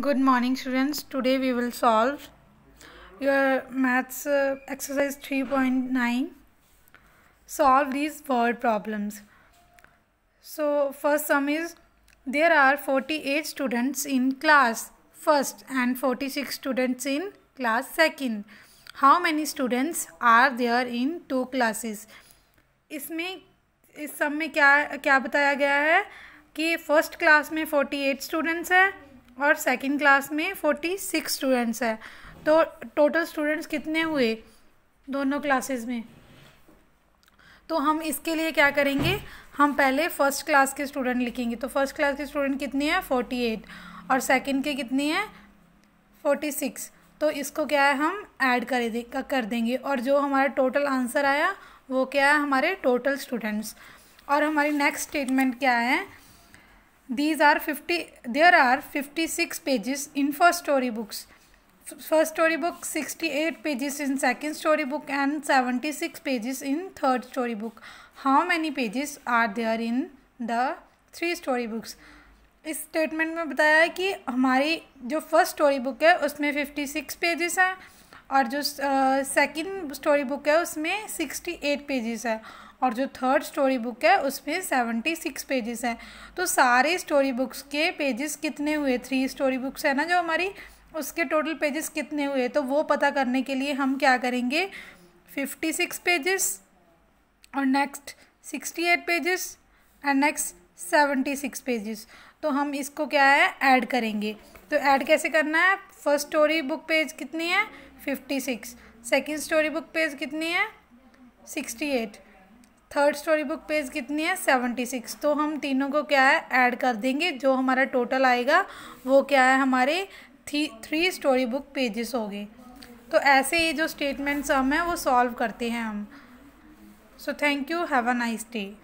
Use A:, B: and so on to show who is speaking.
A: good morning students today we will solve your maths uh, exercise 3.9 solve these word problems so first sum is there are 48 students in class first and 46 students in class second how many students are there in two classes इसमें इस सब में क्या क्या बताया गया है कि फर्स्ट क्लास में 48 स्टूडेंट्स हैं और सेकेंड क्लास में फोर्टी सिक्स स्टूडेंट्स हैं तो टोटल स्टूडेंट्स कितने हुए दोनों क्लासेस में तो हम इसके लिए क्या करेंगे हम पहले फर्स्ट क्लास के स्टूडेंट लिखेंगे तो फर्स्ट क्लास के स्टूडेंट कितने हैं फोर्टी एट और सेकेंड के कितने हैं फोर्टी सिक्स तो इसको क्या है हम ऐड कर दे कर देंगे और जो हमारा टोटल आंसर आया वो क्या है हमारे टोटल स्टूडेंट्स और हमारी नेक्स्ट स्टेटमेंट क्या है these are 50 there are 56 pages in first story books first story book 68 pages in second story book and 76 pages in third story book how many pages are there in the three story books इस statement में बताया है कि हमारी जो first story book है उसमें fifty six pages हैं और जो सेकंड स्टोरी बुक है उसमें सिक्सटी एट पेजेस है और जो थर्ड स्टोरी बुक है उसमें सेवेंटी सिक्स पेजेस हैं तो सारे स्टोरी बुक्स के पेजेस कितने हुए थ्री स्टोरी बुक्स है ना जो हमारी उसके टोटल पेजेस कितने हुए तो वो पता करने के लिए हम क्या करेंगे फिफ्टी सिक्स पेजेस और next sixty eight pages and next seventy six pages तो हम इसको क्या है ऐड करेंगे तो ऐड कैसे करना है फर्स्ट स्टोरी बुक पेज कितनी है fifty six second story book page कितनी है sixty eight third story book page कितनी है सेवेंटी सिक्स तो हम तीनों को क्या है ऐड कर देंगे जो हमारा टोटल आएगा वो क्या है हमारे three three story book pages हो गए तो ऐसे ही जो स्टेटमेंट्स हम हैं वो सॉल्व करते हैं हम so thank you have a nice day